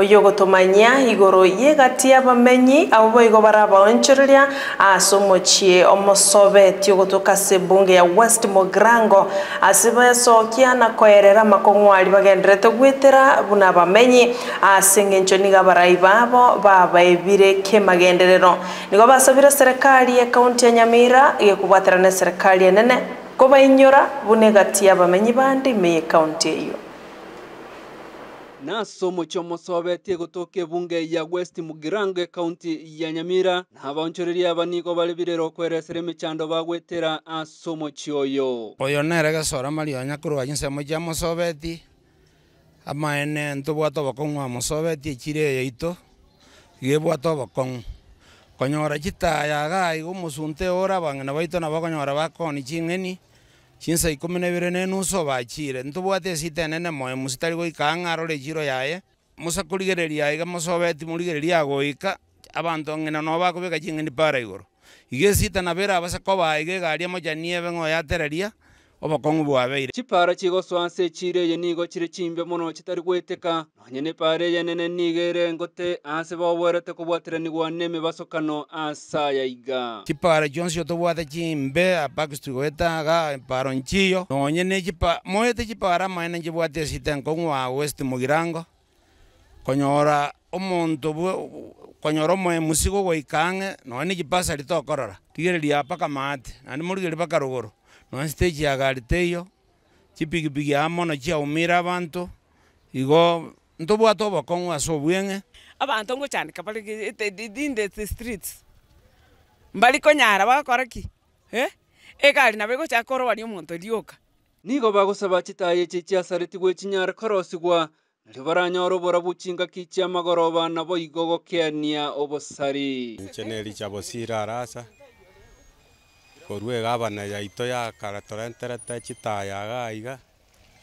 oyo gotomanya igoro yegati abamenyi abo boigo barabaonchereria ase omochie omosobe tiogotoka ase ebunge ya west mogirango ase na koerera makong'wari bagenderete gwetera buna abamenyi ase eng'encho niga abarai babo babaebire kemagenderero nigo basabire serikali ekaunti ya nyamira igekobwaterana eserikali enene koba inyora abamenyi bande me ekaunti eyo naso muchomosobe tiegutuka ebunge ya west mugirango county ya nyamira nabaonchoreria aba nigo bare birere okweresera emichando bagwetera ase omochi oyo oyo nere gesora marionya korwa ensemo giamosobeti amaene ntobwate obokong'u amosobeti chire eyo ito gebwate obokong'u konyora chitaya iga iga omosunto ora abang'ina baito nabo okonyora bakoni ching'eni chinsa ikumi na ibere nenusu obachire ntobwate esita enene moyo musitari goika ang'arore chiro yaye musa kurigereria iga mosobeti murigereria agoika abanto ng'ina no bakobeka ching'eni para igoro iga esita nabere abase koba iga egari emochani ebe ng'o yatereria obokong'u bwabeire chipara chigoswansa echireye nigo chire chimbe mono chitari goeteka nonye ne epara eyenene nigere ngote ase baobwerete kobwateraniwa na emebasokano asa yaiga chipara chionsi chiotoboate chimbe apakistu goetaga emparo nchiyo nonye nechipa moete chipara amaene nchibwate esita enkong'u wa west mogirango konyora omonto konyora omusigo gwaikang'e nonye ne echipasari tokorora kigereria maate naende morigeri mpaka rogoro no stage yagarite iyo chipikipiki amono chiaumire abanto igo ntobwate obokong'u ase obweng'e eh. abanto ngochanika the streets mbarikonyara bagakora ki eh? egari nabo egochaka korwari omonto rioka nigo bagosaba chitayi echi chiasareti gwechinyara korosiwa nario baranyora oborabu chingaki chiamagoroba nabo igo gokeania obosari inche nericha bosira arasa korue gavana yaito yakaratoreenterete chita chitaya iga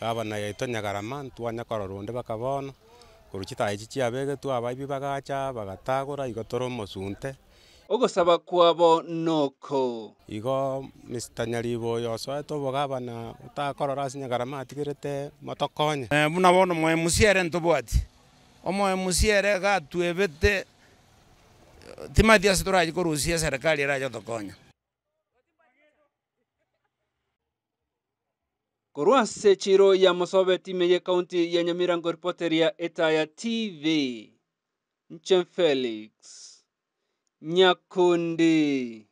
gavana yaito nyagaraman twanyakorora runde bakabona korwa chitae echi chiabegetwe abaibi bagacha bagatagora igo toromosunte ogosaba kwabo noko igo mr nyaribo yosoete obogabana otakorora ase nyagarama atigerete motokonye eh, buna bono moe musiere ntobwati omoe musiere gatwebete timathi korusia serikali eraja Korwa chiro ya Mosobe time ya kaunti ya Nyamirango ripoteria Etaya TV. nchem Felix Nyakundi